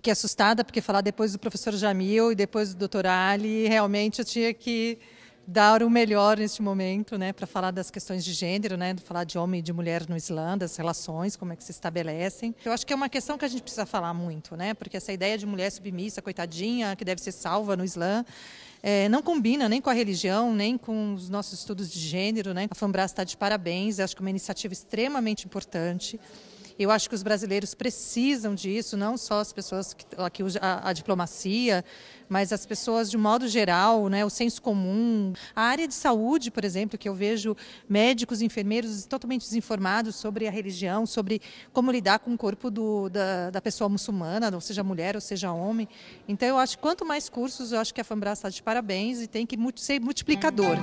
Fiquei assustada porque falar depois do professor Jamil e depois do doutor Ali, realmente eu tinha que dar o melhor neste momento, né, para falar das questões de gênero, né, falar de homem e de mulher no Islã, das relações, como é que se estabelecem. Eu acho que é uma questão que a gente precisa falar muito, né, porque essa ideia de mulher submissa, coitadinha, que deve ser salva no Islã, é, não combina nem com a religião, nem com os nossos estudos de gênero, né. A FAMBRAS está de parabéns, acho que é uma iniciativa extremamente importante. Eu acho que os brasileiros precisam disso, não só as pessoas que, que a, a diplomacia, mas as pessoas de modo geral, né, o senso comum. A área de saúde, por exemplo, que eu vejo médicos, enfermeiros totalmente desinformados sobre a religião, sobre como lidar com o corpo do, da, da pessoa muçulmana, ou seja mulher ou seja homem. Então, eu acho que quanto mais cursos, eu acho que a FAMBRA está de parabéns e tem que ser multiplicador.